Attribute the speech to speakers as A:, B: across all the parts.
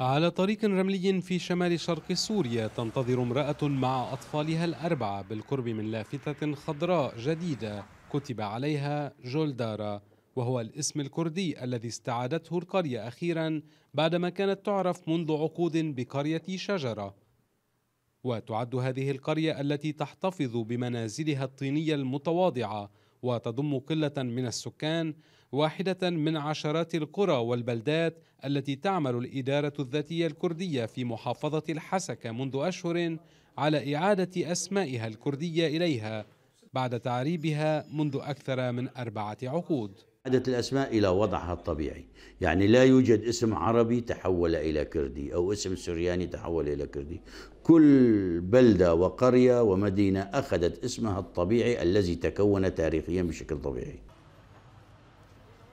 A: على طريق رملي في شمال شرق سوريا تنتظر امرأة مع أطفالها الأربعة بالقرب من لافتة خضراء جديدة كتب عليها جولدارا وهو الاسم الكردي الذي استعادته القرية أخيرا بعدما كانت تعرف منذ عقود بقرية شجرة وتعد هذه القرية التي تحتفظ بمنازلها الطينية المتواضعة وتضم قلة من السكان واحدة من عشرات القرى والبلدات التي تعمل الإدارة الذاتية الكردية في محافظة الحسكة منذ أشهر على إعادة أسمائها الكردية إليها بعد تعريبها منذ أكثر من أربعة عقود
B: عادت الأسماء إلى وضعها الطبيعي يعني لا يوجد اسم عربي تحول إلى كردي أو اسم سرياني تحول إلى كردي كل بلدة وقرية ومدينة أخذت اسمها الطبيعي الذي تكون تاريخيا بشكل طبيعي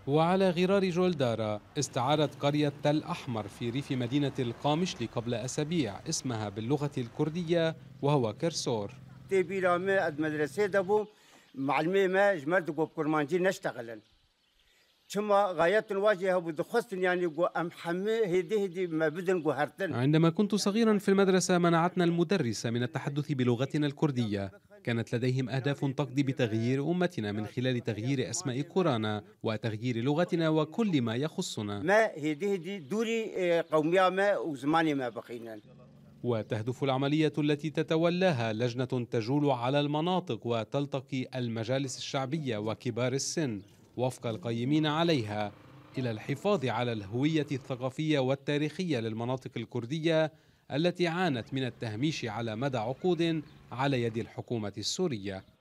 A: وعلى غرار جولدارا استعارت قرية تل أحمر في ريف مدينة القامشلي قبل أسابيع اسمها باللغة
C: الكردية وهو كرسور تبيلا ما مدرسة دبو معلمي ما جمردك وبكرمانجي نشتغلن كما غاية الواجهة وبدخستن يعني أم حمي هدي هدي ما بدن هرتن
A: عندما كنت صغيرا في المدرسة منعتنا المدرسة من التحدث بلغتنا الكردية كانت لديهم أهداف تقضي بتغيير أمتنا من خلال تغيير أسماء كورانا وتغيير لغتنا وكل ما يخصنا
C: ما هدي هدي دوري آه، قومية ما وزماني ما بقينا
A: وتهدف العملية التي تتولاها لجنة تجول على المناطق وتلتقي المجالس الشعبية وكبار السن وفق القيمين عليها إلى الحفاظ على الهوية الثقافية والتاريخية للمناطق الكردية التي عانت من التهميش على مدى عقود على يد الحكومة السورية